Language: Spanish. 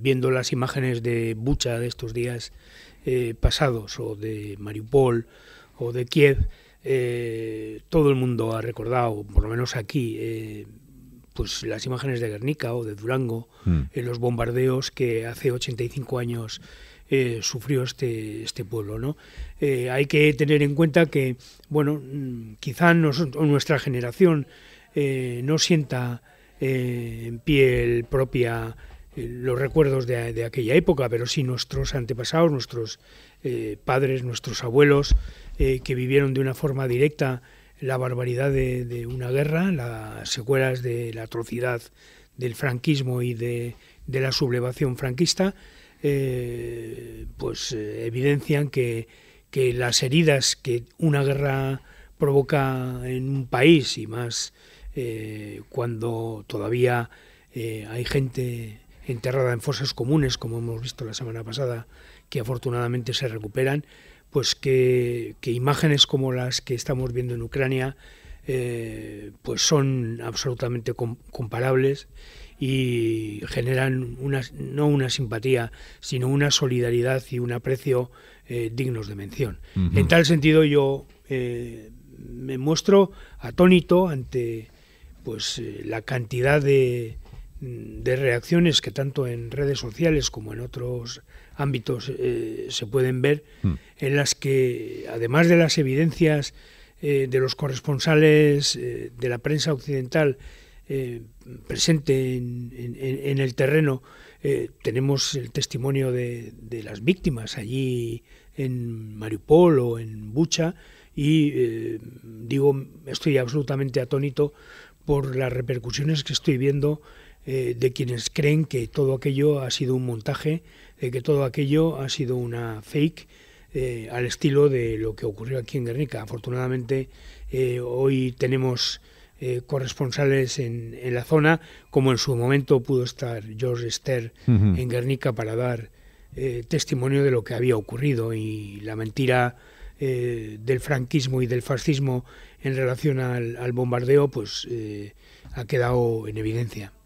viendo las imágenes de Bucha de estos días eh, pasados, o de Mariupol, o de Kiev, eh, todo el mundo ha recordado, por lo menos aquí, eh, pues las imágenes de Guernica o de Durango, mm. en los bombardeos que hace 85 años sufrió este, este pueblo. ¿no? hay que tener en cuenta que, bueno, mm, quizá nuestra generación no sienta en piel propia eh, los recuerdos de, aquella época, pero sí nuestros antepasados, nuestros eh, padres, nuestros abuelos, eh, que vivieron de una forma directa la barbaridad de, una guerra, las secuelas de la atrocidad del franquismo y de, la sublevación franquista, pues evidencian que, que, las heridas que una guerra provoca en un país y más cuando todavía hay gente enterrada en fosas comunes, como hemos visto la semana pasada, que afortunadamente se recuperan, pues que, imágenes como las que estamos viendo en Ucrania eh, pues son absolutamente comparables y generan no una simpatía, sino una solidaridad y un aprecio eh, dignos de mención. En tal sentido yo eh, me muestro atónito ante pues la cantidad de, Mm, de reacciones que tanto en redes sociales como en otros ámbitos eh, se pueden ver, hmm. en las que, además de las evidencias eh, de los corresponsales eh, de la prensa occidental presente en, el terreno, tenemos el testimonio de, de, las víctimas allí en Mariupol o en Bucha, y digo, estoy absolutamente atónito por las repercusiones que estoy viendo eh, de quienes creen que todo aquello ha sido un montaje, de que todo aquello ha sido una fake, eh, al estilo de lo que ocurrió aquí en Guernica. Afortunadamente, eh, hoy tenemos corresponsales en, la zona, como en su momento pudo estar George Esther en Guernica para dar testimonio de lo que había ocurrido y la mentira del franquismo y del fascismo en relación al, al bombardeo, pues ha quedado en evidencia.